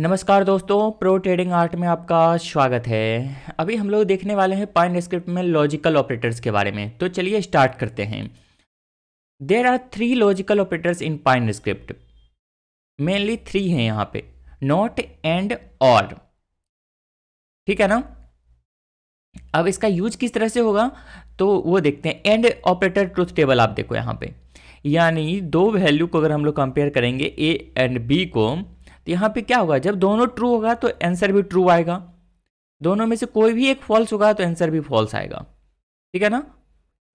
नमस्कार दोस्तों pro trading art में आपका स्वागत है अभी हम लोग देखने वाले हैं पाइन स्क्रिप्ट में लॉजिकल ऑपरेटर्स के बारे में तो चलिए स्टार्ट करते हैं there are three logical operators in Pine Script mainly three हैं यहाँ पे नॉट एंड और ठीक है ना अब इसका यूज किस तरह से होगा तो वो देखते हैं एंड ऑपरेटर ट्रूथ टेबल आप देखो यहाँ पे यानी दो वैल्यू को अगर हम लोग कंपेयर करेंगे ए एंड बी को तो यहाँ पे क्या होगा जब दोनों ट्रू होगा तो आंसर भी ट्रू आएगा दोनों में से कोई भी एक फॉल्स होगा तो आंसर भी फॉल्स आएगा ठीक है ना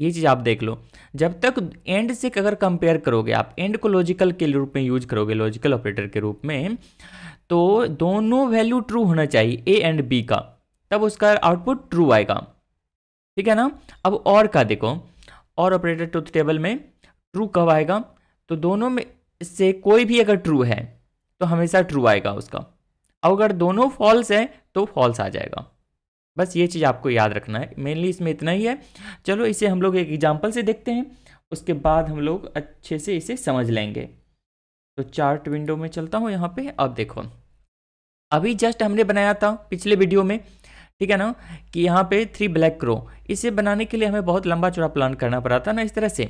ये चीज़ आप देख लो जब तक एंड से अगर कंपेयर करोगे आप एंड को लॉजिकल के रूप में यूज करोगे लॉजिकल ऑपरेटर के रूप में तो दोनों वैल्यू ट्रू होना चाहिए ए एंड बी का तब उसका आउटपुट ट्रू आएगा ठीक है ना अब और का देखो और ऑपरेटर टूथ टेबल में ट्रू कब आएगा तो दोनों में से कोई भी अगर ट्रू है तो हमेशा ट्रू आएगा उसका और अगर दोनों फॉल्स हैं तो फॉल्स आ जाएगा बस ये चीज़ आपको याद रखना है मेनली इसमें इतना ही है चलो इसे हम लोग एक एग्जाम्पल से देखते हैं उसके बाद हम लोग अच्छे से इसे समझ लेंगे तो चार्ट विंडो में चलता हूँ यहाँ पे अब देखो अभी जस्ट हमने बनाया था पिछले वीडियो में ठीक है ना कि यहाँ पे थ्री ब्लैक क्रो इसे बनाने के लिए हमें बहुत लंबा चौड़ा प्लान करना पड़ा था ना इस तरह से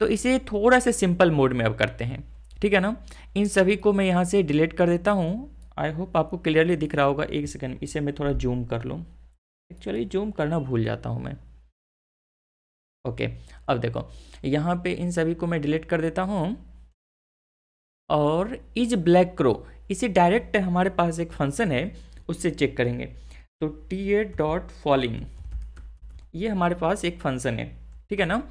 तो इसे थोड़ा सा सिंपल मोड में अब करते हैं ठीक है ना इन सभी को मैं यहाँ से डिलीट कर देता हूँ आई होप आपको क्लियरली दिख रहा होगा एक सेकेंड इसे मैं थोड़ा जूम कर लूँ एक्चुअली जूम करना भूल जाता हूँ मैं ओके अब देखो यहाँ पे इन सभी को मैं डिलीट कर देता हूँ और इज ब्लैक क्रो इसे डायरेक्ट हमारे पास एक फंक्शन है उससे चेक करेंगे तो टी ए डॉट फॉलिंग ये हमारे पास एक फंक्शन है ठीक है ना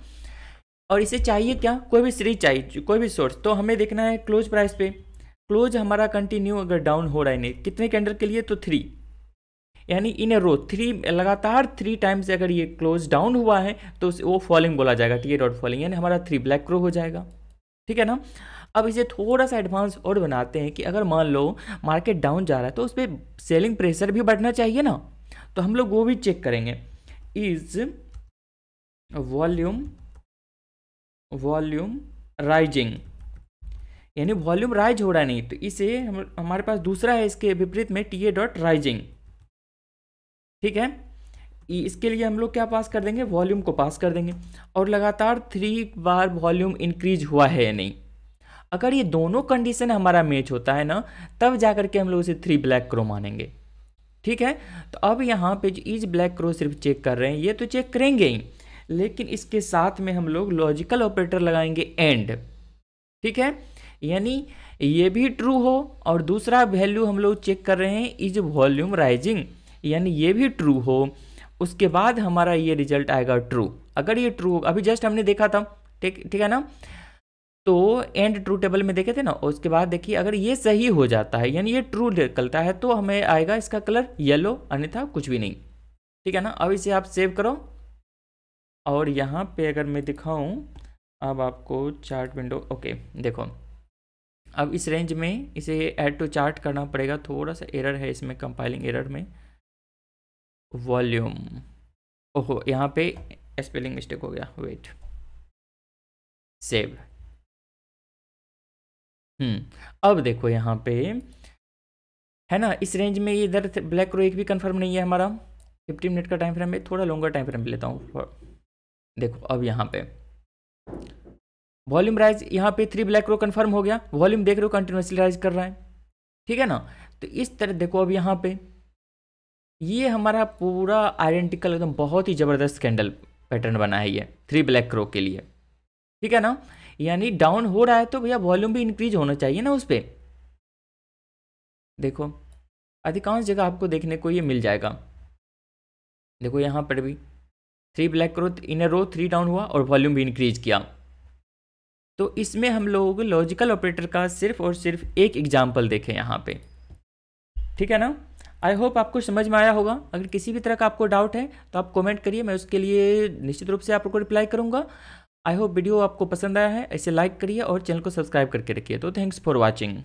और इसे चाहिए क्या कोई भी सीरीज चाहिए कोई भी सोर्स तो हमें देखना है क्लोज प्राइस पे क्लोज हमारा कंटिन्यू अगर डाउन हो रहा है नहीं कितने कैंडल के लिए तो थ्री यानी इन ए रो थ्री लगातार थ्री टाइम्स अगर ये क्लोज डाउन हुआ है तो उसे वो फॉलिंग बोला जाएगा टी ए डॉट फॉलिंग यानी हमारा थ्री ब्लैक क्रो हो जाएगा ठीक है ना अब इसे थोड़ा सा एडवांस और बनाते हैं कि अगर मान लो मार्केट डाउन जा रहा है तो उस पर सेलिंग प्रेशर भी बढ़ना चाहिए ना तो हम लोग वो भी चेक करेंगे इज़ वॉल्यूम वॉल्यूम राइजिंग यानी वॉल्यूम राइज हो रहा नहीं तो इसे हम हमारे पास दूसरा है इसके विपरीत में टी ए डॉट राइजिंग ठीक है इसके लिए हम लोग क्या पास कर देंगे वॉल्यूम को पास कर देंगे और लगातार थ्री बार वॉल्यूम इंक्रीज हुआ है या नहीं अगर ये दोनों कंडीशन हमारा मैच होता है ना तब जा के हम लोग इसे थ्री ब्लैक क्रो मानेंगे ठीक है तो अब यहाँ पे जो इज ब्लैक क्रो सिर्फ चेक कर रहे हैं ये तो चेक करेंगे ही लेकिन इसके साथ में हम लोग लॉजिकल ऑपरेटर लगाएंगे एंड ठीक है यानी ये भी ट्रू हो और दूसरा वैल्यू हम लोग चेक कर रहे हैं इज वॉल्यूम राइजिंग यानी ये भी ट्रू हो उसके बाद हमारा ये रिजल्ट आएगा ट्रू अगर ये ट्रू होगा अभी जस्ट हमने देखा था ठीक ठीक है ना तो एंड ट्रू टेबल में देखे थे ना उसके बाद देखिए अगर ये सही हो जाता है यानी ये ट्रू निकलता है तो हमें आएगा इसका कलर येलो अन्यथा कुछ भी नहीं ठीक है ना अब इसे आप सेव करो और यहाँ पे अगर मैं दिखाऊँ अब आपको चार्ट विंडो ओके देखो अब इस रेंज में इसे ऐड टू चार्ट करना पड़ेगा थोड़ा सा एरर है इसमें कंपाइलिंग एरर में वॉल्यूम ओहो यहाँ पे स्पेलिंग मिस्टेक हो गया वेट सेव हम्म अब देखो यहाँ पे है ना इस रेंज में इधर ब्लैक रो एक भी कंफर्म नहीं है हमारा फिफ्टी मिनट का टाइम फ्रेम में थोड़ा लॉन्गर टाइम फ्रेम लेता हूँ देखो अब यहाँ पे वॉल्यूम राइज यहाँ पे थ्री ब्लैक रो कन्फर्म हो गया वॉल्यूम देख रहे हो कंटिन्यूसली राइज कर रहा है ठीक है ना तो इस तरह देखो अब यहाँ पे ये हमारा पूरा आइडेंटिकल एकदम बहुत ही ज़बरदस्त कैंडल पैटर्न बना है ये थ्री ब्लैक रो के लिए ठीक है ना यानी डाउन हो रहा है तो भैया वॉल्यूम भी इंक्रीज होना चाहिए ना उस पर देखो अधिकांश जगह आपको देखने को ये मिल जाएगा देखो यहाँ पर भी थ्री ब्लैक करो इन रो थ्री डाउन हुआ और वॉल्यूम भी इंक्रीज किया तो इसमें हम लोग लॉजिकल ऑपरेटर का सिर्फ और सिर्फ एक एग्जाम्पल देखें यहाँ पे ठीक है ना आई होप आपको समझ में आया होगा अगर किसी भी तरह का आपको डाउट है तो आप कमेंट करिए मैं उसके लिए निश्चित रूप से आपको रिप्लाई करूँगा आई होप वीडियो आपको पसंद आया है ऐसे लाइक करिए और चैनल को सब्सक्राइब करके रखिए तो थैंक्स फॉर वॉचिंग